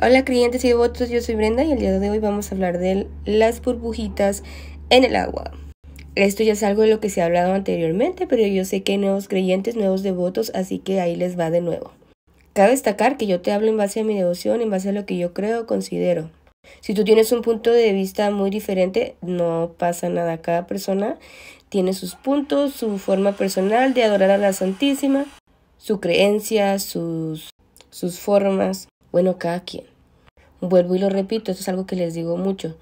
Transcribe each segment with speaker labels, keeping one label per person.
Speaker 1: Hola creyentes y devotos, yo soy Brenda y el día de hoy vamos a hablar de las burbujitas en el agua. Esto ya es algo de lo que se ha hablado anteriormente, pero yo sé que hay nuevos creyentes, nuevos devotos, así que ahí les va de nuevo. Cabe destacar que yo te hablo en base a mi devoción, en base a lo que yo creo, considero. Si tú tienes un punto de vista muy diferente, no pasa nada. Cada persona tiene sus puntos, su forma personal de adorar a la Santísima, su creencia, sus, sus formas. Bueno, cada quien. Vuelvo y lo repito, esto es algo que les digo mucho.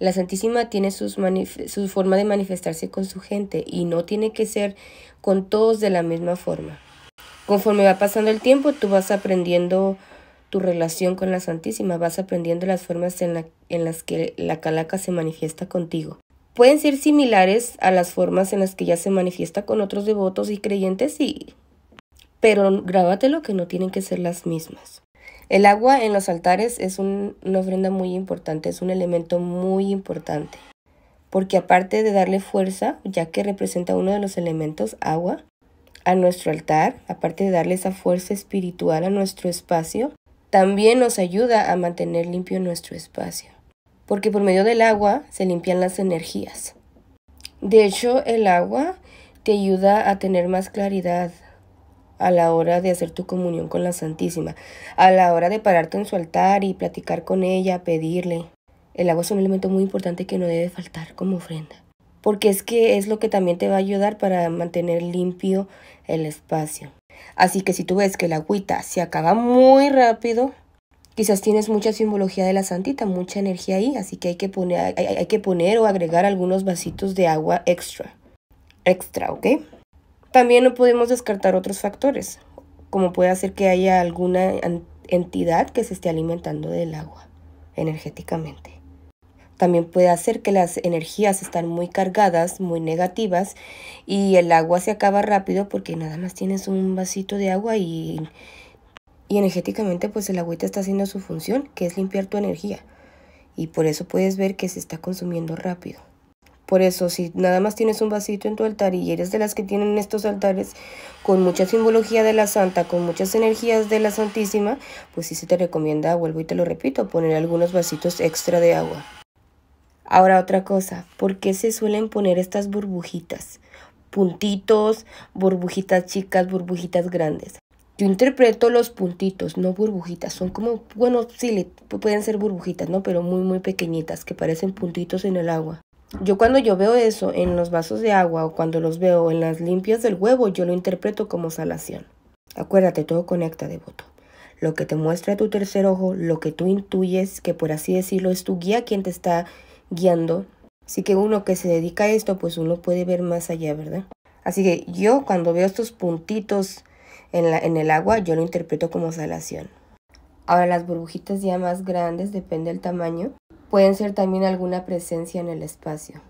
Speaker 1: La Santísima tiene sus su forma de manifestarse con su gente y no tiene que ser con todos de la misma forma. Conforme va pasando el tiempo, tú vas aprendiendo tu relación con la Santísima, vas aprendiendo las formas en, las que la calaca se manifiesta contigo. Pueden ser similares a las formas en las que ya se manifiesta con otros devotos y creyentes, y... pero lo que no tienen que ser las mismas. El agua en los altares es una ofrenda muy importante, es un elemento muy importante, porque aparte de darle fuerza, ya que representa uno de los elementos, agua, a nuestro altar, aparte de darle esa fuerza espiritual a nuestro espacio, también nos ayuda a mantener limpio nuestro espacio, porque por medio del agua se limpian las energías. De hecho, el agua te ayuda a tener más claridad, a la hora de hacer tu comunión con la Santísima, a la hora de pararte en su altar y platicar con ella, pedirle. El agua es un elemento muy importante que no debe faltar como ofrenda, porque es que es lo que también te va a ayudar para mantener limpio el espacio. Así que si tú ves que la agüita se acaba muy rápido, quizás tienes mucha simbología de la santita, mucha energía ahí, así que hay que poner, hay que poner o agregar algunos vasitos de agua extra. Extra, ¿ok? También no podemos descartar otros factores, como puede ser que haya alguna entidad que se esté alimentando del agua energéticamente. También puede hacer que las energías están muy cargadas, muy negativas, y el agua se acaba rápido porque nada más tienes un vasito de agua y, y energéticamente pues el agüita está haciendo su función, que es limpiar tu energía. Y por eso puedes ver que se está consumiendo rápido. Por eso, si nada más tienes un vasito en tu altar y eres de las que tienen estos altares con mucha simbología de la santa, con muchas energías de la santísima, pues sí se te recomienda, vuelvo y te lo repito, poner algunos vasitos extra de agua. Ahora otra cosa, ¿por qué se suelen poner estas burbujitas? Puntitos, burbujitas chicas, burbujitas grandes. Yo interpreto los puntitos, no burbujitas, son como, bueno, sí, pueden ser burbujitas, ¿no? Pero muy, muy pequeñitas, que parecen puntitos en el agua. Yo cuando yo veo eso en los vasos de agua o cuando los veo en las limpias del huevo, yo lo interpreto como salación. Acuérdate, todo conecta, devoto. Lo que te muestra tu tercer ojo, lo que tú intuyes, que por así decirlo es tu guía quien te está guiando. Así que uno que se dedica a esto, pues uno puede ver más allá, ¿verdad? Así que yo cuando veo estos puntitos en, la, en el agua, yo lo interpreto como salación. Ahora las burbujitas ya más grandes, depende del tamaño, pueden ser también alguna presencia en el espacio.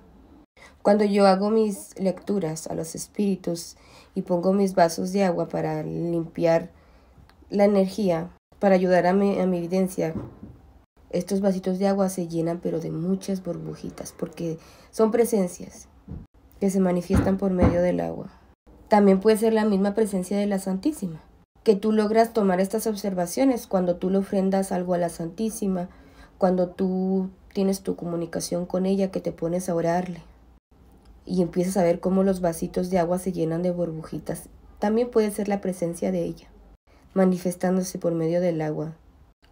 Speaker 1: Cuando yo hago mis lecturas a los espíritus y pongo mis vasos de agua para limpiar la energía, para ayudar a mi, evidencia, estos vasitos de agua se llenan pero de muchas burbujitas porque son presencias que se manifiestan por medio del agua. También puede ser la misma presencia de la Santísima, que tú logras tomar estas observaciones cuando tú le ofrendas algo a la Santísima cuando tú tienes tu comunicación con ella, que te pones a orarle y empiezas a ver cómo los vasitos de agua se llenan de burbujitas. También puede ser la presencia de ella, manifestándose por medio del agua,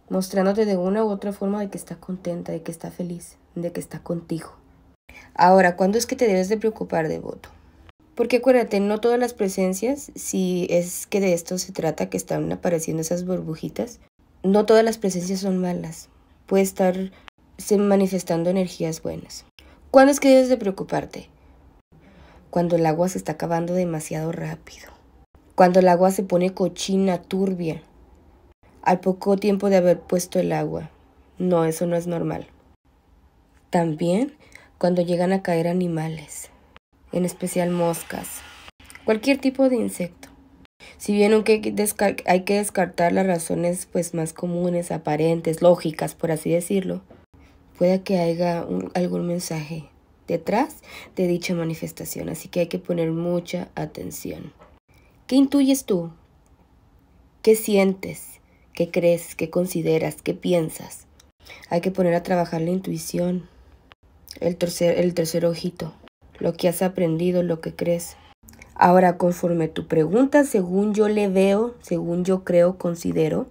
Speaker 1: mostrándote de una u otra forma de que está contenta, de que está feliz, de que está contigo. Ahora, ¿cuándo es que te debes de preocupar, de devoto? Porque acuérdate, no todas las presencias, si es que de esto se trata, que están apareciendo esas burbujitas, no todas las presencias son malas puede estar manifestando energías buenas. ¿Cuándo es que debes de preocuparte? Cuando el agua se está acabando demasiado rápido. Cuando el agua se pone cochina, turbia. Al poco tiempo de haber puesto el agua. No, eso no es normal. También cuando llegan a caer animales, en especial moscas, cualquier tipo de insecto. Si bien hay que descartar las razones pues, más comunes, aparentes, lógicas, por así decirlo, puede que haya algún mensaje detrás de dicha manifestación, así que hay que poner mucha atención. ¿Qué intuyes tú? ¿Qué sientes? ¿Qué crees? ¿Qué consideras? ¿Qué piensas? Hay que poner a trabajar la intuición, el tercer, el tercer ojito, lo que has aprendido, lo que crees. Ahora, conforme tu pregunta, según yo le veo, según yo creo, considero,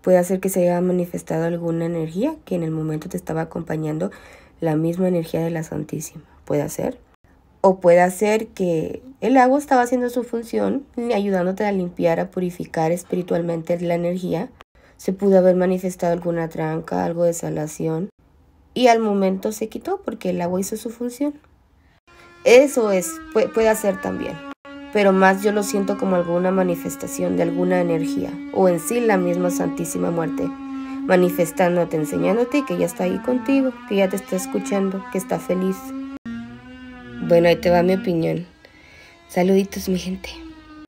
Speaker 1: puede hacer que se haya manifestado alguna energía que en el momento te estaba acompañando la misma energía de la Santísima. Puede ser. O puede ser que el agua estaba haciendo su función, ayudándote a limpiar, a purificar espiritualmente la energía. Se pudo haber manifestado alguna tranca, algo de salación. Y al momento se quitó porque el agua hizo su función. Eso es, puede ser también. Pero más yo lo siento como alguna manifestación de alguna energía, o en sí la misma Santísima Muerte, manifestándote, enseñándote que ya está ahí contigo, que ya te está escuchando, que está feliz. Bueno, ahí te va mi opinión. Saluditos, mi gente.